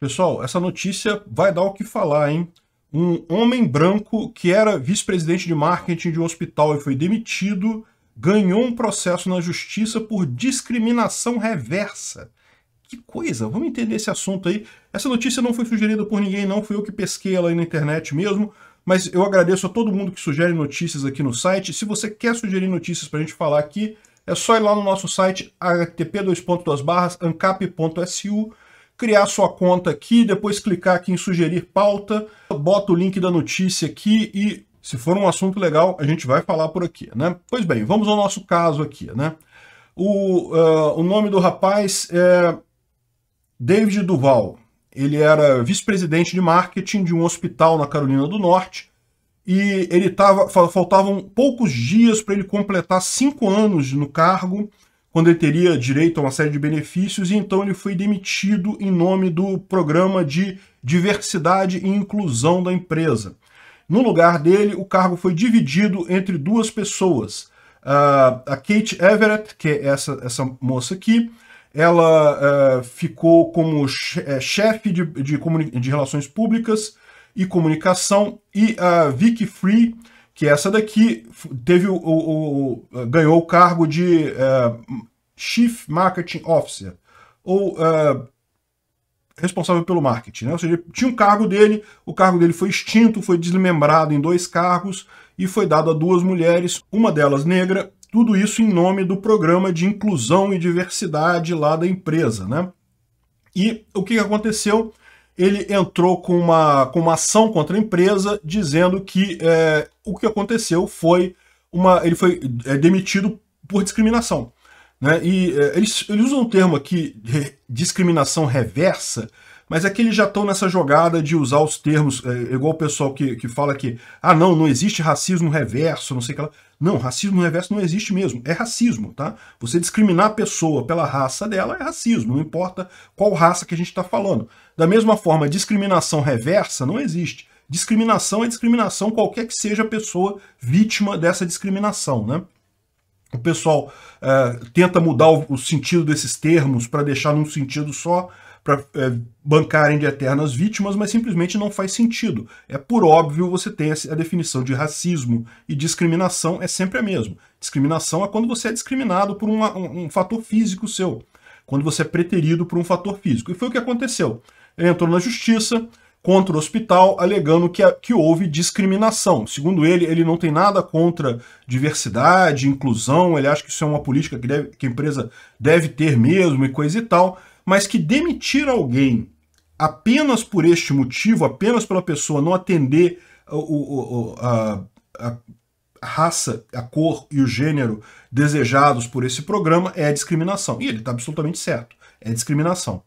Pessoal, essa notícia vai dar o que falar, hein? Um homem branco que era vice-presidente de marketing de um hospital e foi demitido ganhou um processo na justiça por discriminação reversa. Que coisa, vamos entender esse assunto aí. Essa notícia não foi sugerida por ninguém, não, fui eu que pesquei ela aí na internet mesmo, mas eu agradeço a todo mundo que sugere notícias aqui no site. Se você quer sugerir notícias para a gente falar aqui, é só ir lá no nosso site http://ancap.su criar sua conta aqui, depois clicar aqui em sugerir pauta, bota o link da notícia aqui e se for um assunto legal, a gente vai falar por aqui, né? Pois bem, vamos ao nosso caso aqui, né? O, uh, o nome do rapaz é David Duval. Ele era vice-presidente de marketing de um hospital na Carolina do Norte e ele tava, faltavam poucos dias para ele completar cinco anos no cargo quando ele teria direito a uma série de benefícios, e então ele foi demitido em nome do programa de diversidade e inclusão da empresa. No lugar dele, o cargo foi dividido entre duas pessoas. Uh, a Kate Everett, que é essa, essa moça aqui, ela uh, ficou como é, chefe de, de, de, relações públicas e comunicação, e a Vicky Free que essa daqui teve o, o, o eh, ganhou o cargo de eh, Chief Marketing Officer, ou eh, responsável pelo marketing. Né? Ou seja, tinha um cargo dele, o cargo dele foi extinto, foi desmembrado em dois cargos e foi dado a duas mulheres, uma delas negra, tudo isso em nome do programa de inclusão e diversidade lá da empresa. Né? E o que aconteceu? ele entrou com uma, com uma ação contra a empresa, dizendo que é, o que aconteceu foi uma. Ele foi é, demitido por discriminação. Né? E é, eles, eles usam um termo aqui, discriminação reversa, mas é que eles já estão nessa jogada de usar os termos, é, igual o pessoal que, que fala que, ah, não, não existe racismo reverso, não sei o que lá. Não, racismo reverso não existe mesmo. É racismo, tá? Você discriminar a pessoa pela raça dela é racismo, não importa qual raça que a gente está falando. Da mesma forma, discriminação reversa não existe. Discriminação é discriminação, qualquer que seja a pessoa vítima dessa discriminação, né? O pessoal uh, tenta mudar o, o sentido desses termos para deixar num sentido só, para é, bancarem de eternas vítimas, mas simplesmente não faz sentido. É por óbvio você tem a definição de racismo e discriminação é sempre a mesma. Discriminação é quando você é discriminado por uma, um, um fator físico seu, quando você é preterido por um fator físico. E foi o que aconteceu. Ele entrou na justiça, contra o hospital, alegando que, que houve discriminação. Segundo ele, ele não tem nada contra diversidade, inclusão, ele acha que isso é uma política que, deve, que a empresa deve ter mesmo e coisa e tal, mas que demitir alguém apenas por este motivo, apenas pela pessoa não atender o, o, a, a, raça, a cor e o gênero desejados por esse programa, é discriminação. E ele está absolutamente certo, é discriminação.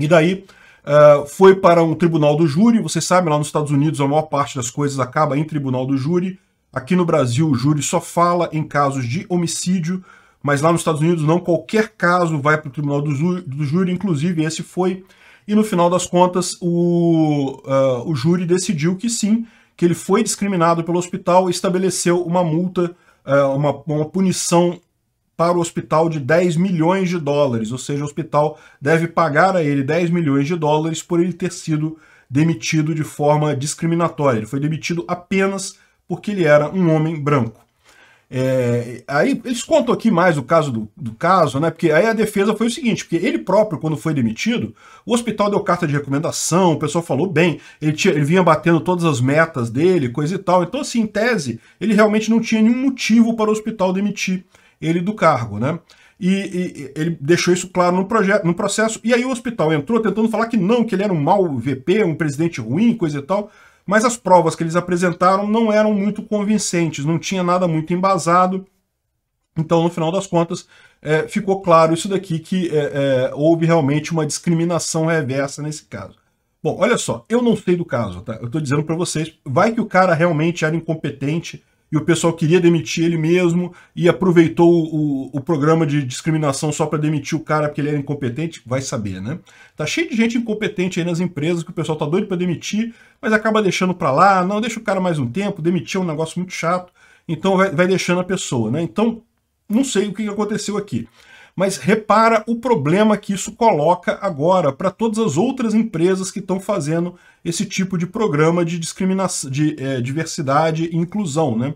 E daí uh, foi para um tribunal do júri, você sabe, lá nos Estados Unidos a maior parte das coisas acaba em tribunal do júri. Aqui no Brasil o júri só fala em casos de homicídio, mas lá nos Estados Unidos não, qualquer caso vai para o tribunal do júri, do júri, inclusive esse foi, e no final das contas o, uh, o júri decidiu que sim, que ele foi discriminado pelo hospital e estabeleceu uma multa, uh, uma, uma punição para o hospital de 10 milhões de dólares, ou seja, o hospital deve pagar a ele 10 milhões de dólares por ele ter sido demitido de forma discriminatória. Ele foi demitido apenas porque ele era um homem branco. É, aí eles contam aqui mais o caso do, do, caso, né? Porque aí a defesa foi o seguinte: porque ele próprio, quando foi demitido, o hospital deu carta de recomendação, o pessoal falou bem, ele, tinha, ele vinha batendo todas as metas dele, coisa e tal. Então, assim, em tese, ele realmente não tinha nenhum motivo para o hospital demitir ele do cargo, né? E, e ele deixou isso claro no, projeto, no processo. E aí o hospital entrou tentando falar que não, que ele era um mau VP, um presidente ruim, coisa e tal mas as provas que eles apresentaram não eram muito convincentes, não tinha nada muito embasado. Então, no final das contas, é, ficou claro isso daqui que é, é, houve realmente uma discriminação reversa nesse caso. Bom, olha só, eu não sei do caso, tá? Eu estou dizendo para vocês, vai que o cara realmente era incompetente e o pessoal queria demitir ele mesmo e aproveitou o, o programa de discriminação só para demitir o cara porque ele era incompetente, vai saber, né? Tá cheio de gente incompetente aí nas empresas que o pessoal tá doido para demitir, mas acaba deixando para lá, não, deixa o cara mais um tempo, demitir é um negócio muito chato, então vai, vai deixando a pessoa, né? Então, não sei o que aconteceu aqui. Mas repara o problema que isso coloca agora para todas as outras empresas que estão fazendo esse tipo de programa de, discriminação, de é, diversidade e inclusão, né?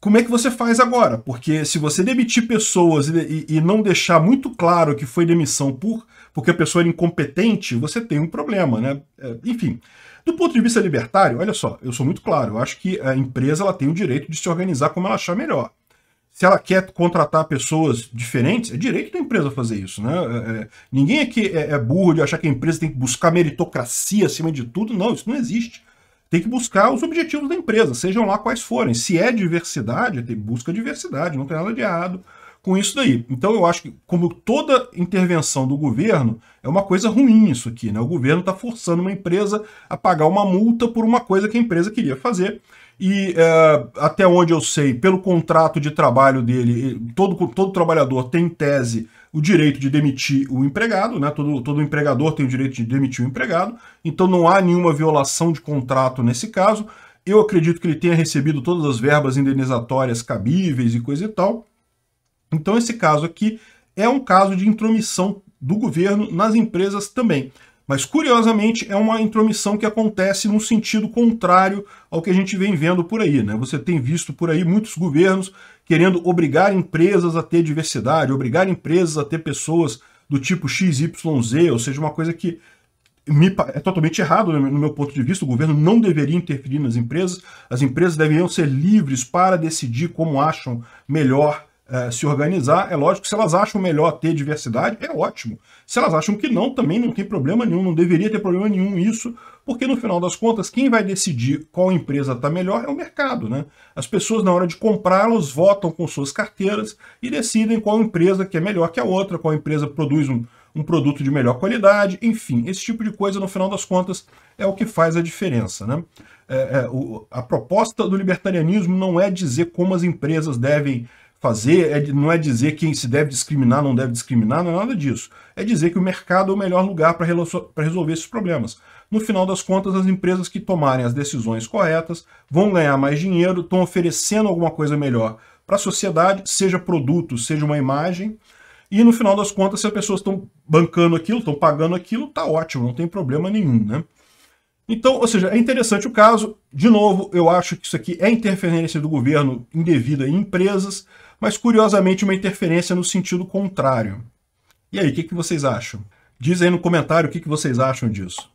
Como é que você faz agora? Porque se você demitir pessoas e, e, e não deixar muito claro que foi demissão por porque a pessoa era incompetente, você tem um problema, né? É, enfim, do ponto de vista libertário, olha só, eu sou muito claro, eu acho que a empresa ela tem o direito de se organizar como ela achar melhor se ela quer contratar pessoas diferentes, é direito da empresa fazer isso, né? É, é, ninguém aqui é, é burro de achar que a empresa tem que buscar meritocracia acima de tudo, não, isso não existe. Tem que buscar os objetivos da empresa, sejam lá quais forem. Se é diversidade, tem busca diversidade, não tem nada de errado com isso daí. Então eu acho que, como toda intervenção do governo, é uma coisa ruim isso aqui, né? O governo está forçando uma empresa a pagar uma multa por uma coisa que a empresa queria fazer e é, até onde eu sei, pelo contrato de trabalho dele, todo, todo trabalhador tem em tese o direito de demitir o empregado, né? todo, todo empregador tem o direito de demitir o empregado, então não há nenhuma violação de contrato nesse caso. Eu acredito que ele tenha recebido todas as verbas indenizatórias cabíveis e coisa e tal. Então esse caso aqui é um caso de intromissão do governo nas empresas também. Mas, curiosamente, é uma intromissão que acontece num sentido contrário ao que a gente vem vendo por aí. Né? Você tem visto por aí muitos governos querendo obrigar empresas a ter diversidade, obrigar empresas a ter pessoas do tipo XYZ, ou seja, uma coisa que me, é totalmente errado né? no meu ponto de vista. O governo não deveria interferir nas empresas, as empresas deveriam ser livres para decidir como acham melhor é, se organizar. É lógico, se elas acham melhor ter diversidade, é ótimo. Se elas acham que não, também não tem problema nenhum, não deveria ter problema nenhum isso, porque no final das contas, quem vai decidir qual empresa está melhor é o mercado. Né? As pessoas, na hora de comprá-las votam com suas carteiras e decidem qual empresa que é melhor que a outra, qual empresa produz um, um produto de melhor qualidade, enfim, esse tipo de coisa, no final das contas, é o que faz a diferença. Né? É, é, o, a proposta do libertarianismo não é dizer como as empresas devem fazer é, não é dizer quem se deve discriminar, não deve discriminar, não é nada disso. É dizer que o mercado é o melhor lugar para resolver esses problemas. No final das contas, as empresas que tomarem as decisões corretas vão ganhar mais dinheiro, estão oferecendo alguma coisa melhor para a sociedade, seja produto, seja uma imagem. E no final das contas, se as pessoas estão bancando aquilo, estão pagando aquilo, está ótimo, não tem problema nenhum, né? Então, ou seja, é interessante o caso. De novo, eu acho que isso aqui é interferência do governo indevida em empresas mas curiosamente uma interferência no sentido contrário. E aí, o que, que vocês acham? Diz aí no comentário o que, que vocês acham disso.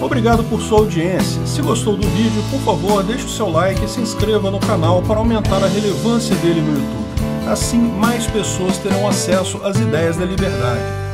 Obrigado por sua audiência. Se gostou do vídeo, por favor, deixe o seu like e se inscreva no canal para aumentar a relevância dele no YouTube. Assim, mais pessoas terão acesso às ideias da liberdade